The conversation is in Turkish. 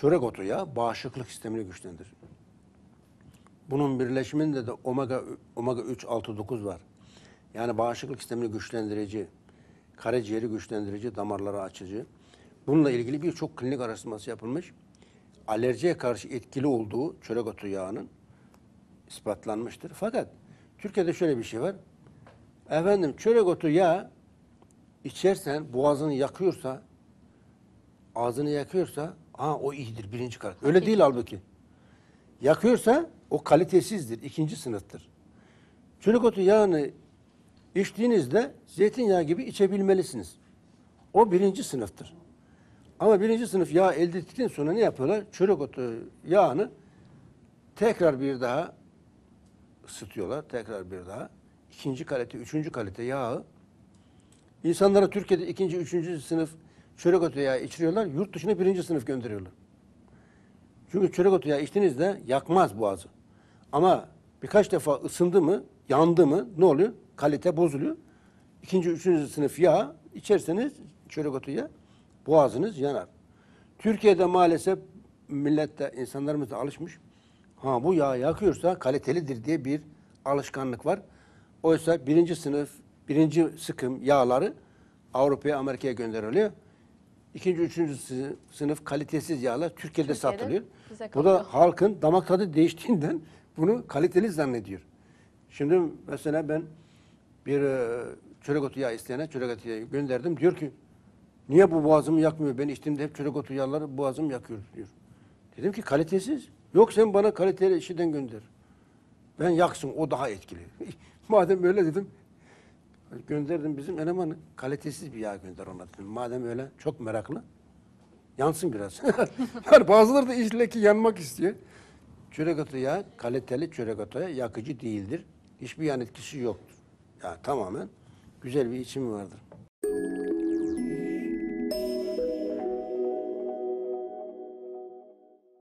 Çörek otu ya bağışıklık sistemini güçlendirir. Bunun birleşiminde de omega omega 3 6 9 var. Yani bağışıklık sistemini güçlendirici, karaciğeri güçlendirici, damarları açıcı. Bununla ilgili birçok klinik araştırması yapılmış. Alerjiye karşı etkili olduğu çörek otu yağının ispatlanmıştır. Fakat Türkiye'de şöyle bir şey var. Efendim çörek otu yağı içersen boğazını yakıyorsa, ağzını yakıyorsa Ha o iyidir birinci karakter. Öyle değil halbuki. Yakıyorsa o kalitesizdir. ikinci sınıftır. Çürük otu yağını içtiğinizde zeytinyağı gibi içebilmelisiniz. O birinci sınıftır. Ama birinci sınıf yağ elde ettikten sonra ne yapıyorlar? Çörek otu e, yağını tekrar bir daha ısıtıyorlar. Tekrar bir daha. ikinci kalite, üçüncü kalite yağı. İnsanlara Türkiye'de ikinci, üçüncü sınıf çörek otu yağı içiriyorlar, yurt dışına birinci sınıf gönderiyorlar. Çünkü çörek otu yağı içtiğinizde yakmaz boğazı. Ama birkaç defa ısındı mı, yandı mı ne oluyor? Kalite bozuluyor. İkinci, üçüncü sınıf yağ içerseniz çörek otu yağı boğazınız yanar. Türkiye'de maalesef millette, insanlarımız da alışmış. Ha bu yağ yakıyorsa kalitelidir diye bir alışkanlık var. Oysa birinci sınıf, birinci sıkım yağları Avrupa'ya, Amerika'ya gönderiliyor. İkinci, üçüncü sınıf kalitesiz yağlar Türkiye'de, Türkiye'de satılıyor. Bu da halkın damak tadı değiştiğinden bunu kaliteli zannediyor. Şimdi mesela ben bir e, çörek otu yağı isteyene çörek otu yağı gönderdim. Diyor ki niye bu boğazımı yakmıyor? Ben içtiğimde hep çörek otu yağları boğazım yakıyor diyor. Dedim ki kalitesiz. Yok sen bana kaliteli işiden gönder. Ben yaksın o daha etkili. Madem böyle dedim Gönderdim bizim elemanı. Kalitesiz bir yağ gönder ona dedim. Madem öyle çok meraklı. Yansın biraz. yani bazıları da işleki yanmak istiyor. Çörek otu yağı kaliteli çörek otu yakıcı değildir. Hiçbir yan etkisi yoktur. Ya tamamen güzel bir içimi vardır.